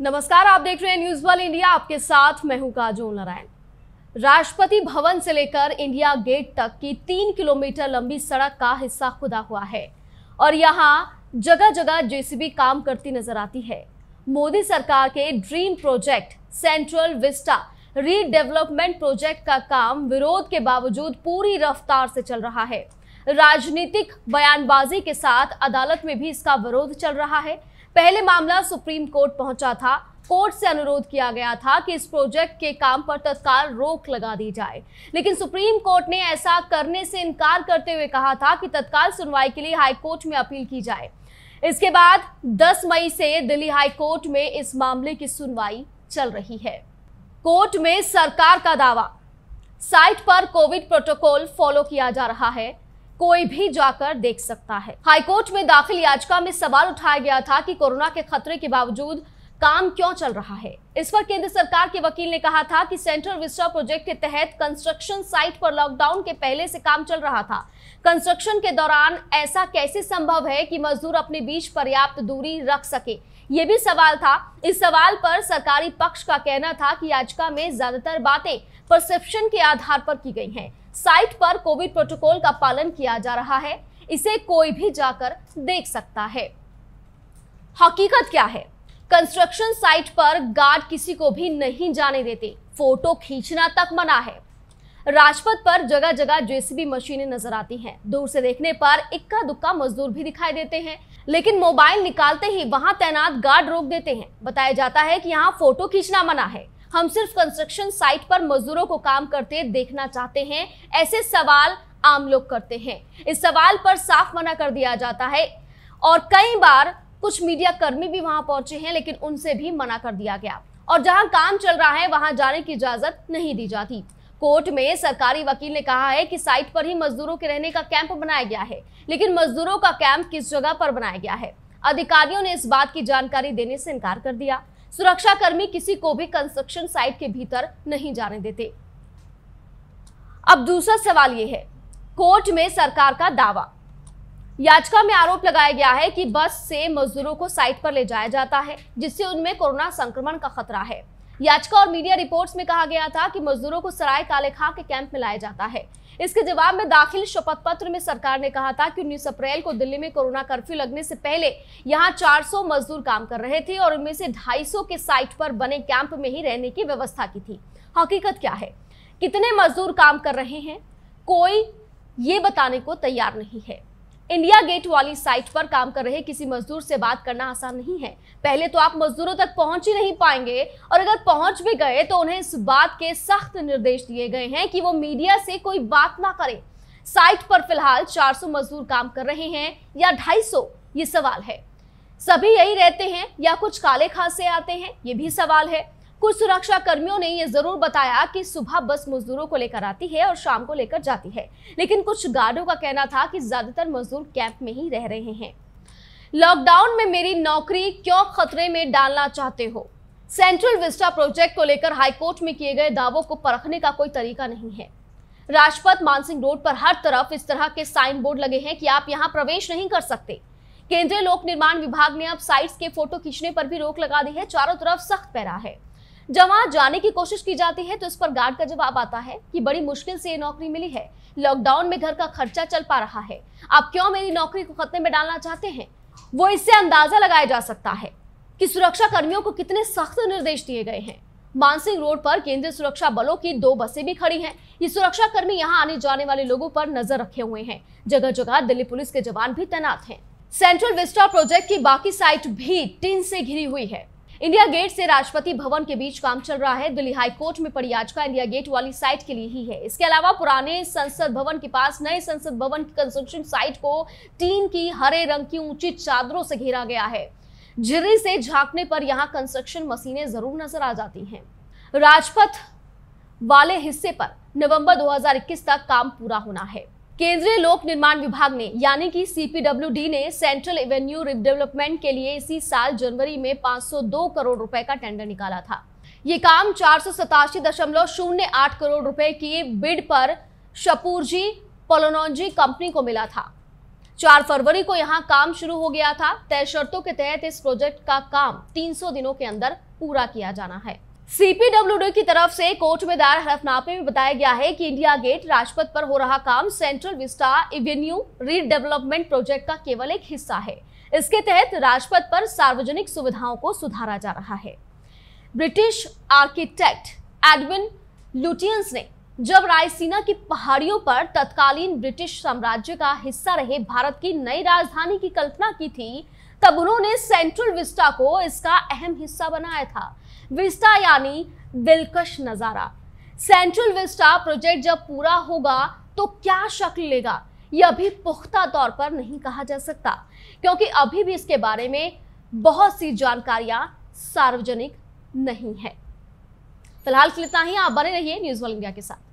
नमस्कार आप देख रहे हैं न्यूज वाल इंडिया आपके साथ मैं हूं काजोल नारायण राष्ट्रपति भवन से लेकर इंडिया गेट तक की तीन किलोमीटर लंबी सड़क का हिस्सा खुदा हुआ है और यहाँ जगह जगह जेसीबी काम करती नजर आती है मोदी सरकार के dream project Central Vista redevelopment project का काम विरोध के बावजूद पूरी रफ्तार से चल रहा है राजनीतिक बयानबाजी के साथ अदालत में भी इसका विरोध चल रहा है पहले मामला सुप्रीम कोर्ट पहुंचा था कोर्ट से अनुरोध किया गया था कि इस प्रोजेक्ट के काम पर तत्काल रोक लगा दी जाए लेकिन सुप्रीम कोर्ट ने ऐसा करने से इनकार करते हुए कहा था कि तत्काल सुनवाई के लिए हाईकोर्ट में अपील की जाए इसके बाद 10 मई से दिल्ली हाईकोर्ट में इस मामले की सुनवाई चल रही है कोर्ट में सरकार का दावा साइट पर कोविड प्रोटोकॉल फॉलो किया जा रहा है कोई भी जाकर देख सकता है हाईकोर्ट में दाखिल याचिका में सवाल उठाया गया था कि कोरोना के खतरे के बावजूद काम क्यों चल रहा है इस पर केंद्र सरकार के वकील ने कहा था कि सेंट्रल विस्टा प्रोजेक्ट के तहत कंस्ट्रक्शन साइट पर लॉकडाउन के पहले से काम चल रहा था कंस्ट्रक्शन के दौरान ऐसा कैसे संभव है कि मजदूर अपने बीच पर्याप्त दूरी रख सके ये भी सवाल था इस सवाल पर सरकारी पक्ष का कहना था कि याचिका में ज्यादातर बातें परसेप्शन के आधार पर की गई हैं साइट पर कोविड प्रोटोकॉल का पालन किया जा रहा है इसे कोई भी जाकर देख सकता है हकीकत क्या है कंस्ट्रक्शन साइट पर गार्ड किसी को भी नहीं जाने देते फोटो खींचना तक मना है राजपथ पर जगह जगह जेसीबी मशीनें नजर आती हैं दूर से देखने पर इक्का दुक्का मजदूर भी दिखाई देते हैं लेकिन मोबाइल निकालते ही वहां तैनात गार्ड रोक देते हैं बताया जाता है कि यहाँ फोटो खींचना मना है हम सिर्फ कंस्ट्रक्शन साइट पर मजदूरों को काम करते देखना चाहते हैं ऐसे सवाल आम लोग करते हैं इस सवाल पर साफ मना कर दिया जाता है और कई बार कुछ मीडिया कर्मी भी वहां पहुंचे हैं लेकिन उनसे भी मना कर दिया गया और जहां काम चल रहा है वहां जाने की इजाजत नहीं दी जाती कोर्ट में सरकारी वकील ने कहा है कि साइट पर ही मजदूरों के रहने का कैंप बनाया गया है लेकिन मजदूरों का कैंप किस जगह पर बनाया गया है अधिकारियों ने इस बात की जानकारी देने से इनकार कर दिया सुरक्षा कर्मी किसी को भी कंस्ट्रक्शन साइट के भीतर नहीं जाने देते अब दूसरा सवाल ये है कोर्ट में सरकार का दावा याचिका में आरोप लगाया गया है कि बस से मजदूरों को साइट पर ले जाया जाता है जिससे उनमें कोरोना संक्रमण का खतरा है याचिका और मीडिया रिपोर्ट्स में कहा गया था कि मजदूरों को सराय काले खां के कैंप में लाया जाता है इसके जवाब में दाखिल शपथ पत्र में सरकार ने कहा था कि उन्नीस अप्रैल को दिल्ली में कोरोना कर्फ्यू लगने से पहले यहां 400 मजदूर काम कर रहे थे और उनमें से 250 के साइट पर बने कैंप में ही रहने की व्यवस्था की थी हकीकत क्या है कितने मजदूर काम कर रहे हैं कोई ये बताने को तैयार नहीं है इंडिया गेट वाली साइट पर काम कर रहे किसी मजदूर से बात करना आसान नहीं है पहले तो आप मजदूरों तक पहुंच ही नहीं पाएंगे और अगर पहुंच भी गए तो उन्हें इस बात के सख्त निर्देश दिए गए हैं कि वो मीडिया से कोई बात ना करें साइट पर फिलहाल 400 मजदूर काम कर रहे हैं या सौ ये सवाल है सभी यही रहते हैं या कुछ काले खासे आते हैं ये भी सवाल है कुछ सुरक्षा कर्मियों ने यह जरूर बताया कि सुबह बस मजदूरों को लेकर आती है और शाम को लेकर जाती है लेकिन कुछ गार्डों का कहना था कि ज्यादातर मजदूर कैंप में ही रह रहे हैं लॉकडाउन में मेरी नौकरी क्यों खतरे में डालना चाहते हो सेंट्रल विस्टा प्रोजेक्ट को लेकर हाईकोर्ट में किए गए दावों को परखने का कोई तरीका नहीं है राजपथ मानसिंह रोड पर हर तरफ इस तरह के साइन बोर्ड लगे हैं कि आप यहाँ प्रवेश नहीं कर सकते केंद्रीय लोक निर्माण विभाग ने अब साइट्स के फोटो खींचने पर भी रोक लगा दी है चारों तरफ सख्त पैरा है जब वहां जाने की कोशिश की जाती है तो इस पर गार्ड का जवाब आता है कि बड़ी मुश्किल से ये नौकरी मिली है लॉकडाउन में घर का खर्चा चल पा रहा है आप क्यों मेरी नौकरी को खतरे में डालना चाहते हैं वो इससे अंदाजा लगाया जा सकता है कि सुरक्षा कर्मियों को कितने सख्त निर्देश दिए गए हैं मानसिंह रोड पर केंद्रीय सुरक्षा बलों की दो बसें भी खड़ी हैं ये सुरक्षा कर्मी यहाँ आने जाने वाले लोगों पर नजर रखे हुए हैं जगह जगह दिल्ली पुलिस के जवान भी तैनात हैं सेंट्रल विस्टा प्रोजेक्ट की बाकी साइट भी टीन से घिरी हुई है इंडिया गेट से राष्ट्रपति भवन के बीच काम चल रहा है दिल्ली हाई कोर्ट में पड़ी याचिका इंडिया गेट वाली साइट के लिए ही है इसके अलावा पुराने संसद भवन के पास नए संसद भवन की कंस्ट्रक्शन साइट को टीन की हरे रंग की ऊंची चादरों से घेरा गया है झिरी से झांकने पर यहाँ कंस्ट्रक्शन मशीनें जरूर नजर आ जाती हैं राजपथ वाले हिस्से पर नवंबर 2021 तक काम पूरा होना है केंद्रीय लोक निर्माण विभाग ने यानी कि सीपीडब्ल्यूडी ने सेंट्रल एवेन्यू रिडेवलपमेंट के लिए इसी साल जनवरी में 502 करोड़ रुपए का टेंडर निकाला था ये काम चार करोड़ रुपए की बिड पर शपूरजी पोलोनॉजी कंपनी को मिला था चार फरवरी को यहाँ काम शुरू हो गया था तय शर्तों के तहत इस प्रोजेक्ट का काम 300 दिनों के अंदर पूरा किया जाना है सीपीडब्ल्यूडी की तरफ से कोर्ट में दायर हलफनामे में बताया गया है कि इंडिया गेट राजपथ पर हो रहा काम Central Vista Avenue redevelopment project का केवल एक हिस्सा है इसके तहत राजपथ पर सार्वजनिक सुविधाओं को सुधारा जा रहा है ब्रिटिश आर्किटेक्ट एडविन लुटियंस ने जब रायसीना की पहाड़ियों पर तत्कालीन ब्रिटिश साम्राज्य का हिस्सा रहे भारत की नई राजधानी की कल्पना की थी तब उन्होंने सेंट्रल विस्टा को इसका अहम हिस्सा बनाया था विस्टा यानी दिलकश नज़ारा सेंट्रल विस्टा प्रोजेक्ट जब पूरा होगा तो क्या शक्ल लेगा यह अभी पुख्ता तौर पर नहीं कहा जा सकता क्योंकि अभी भी इसके बारे में बहुत सी जानकारियां सार्वजनिक नहीं है फिलहाल इतना ही आप बने रहिए न्यूज वर्ल्ड इंडिया के साथ